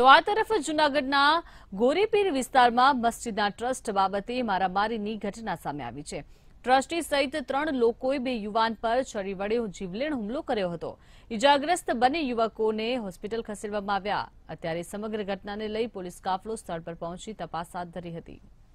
તો આ તરફ જૂનાગઢના ગોરીપીર વિસ્તારમાં મસ્જિદના ટ્રસ્ટ બાબતે મારામારીની ઘટના સામે આવી છે ટ્રસ્ટી સહિત ત્રણ લોકોએ બે યુવાન પર છરી વડે જીવલેણ હુમલો કર્યો હતો ઇજાગ્રસ્ત બંને યુવકોને હોસ્પિટલ ખસેડવામાં આવ્યા અત્યારે સમગ્ર ઘટનાને લઈ પોલીસ કાફલો સ્થળ પર પહોંચી તપાસ હાથ ધરી હતી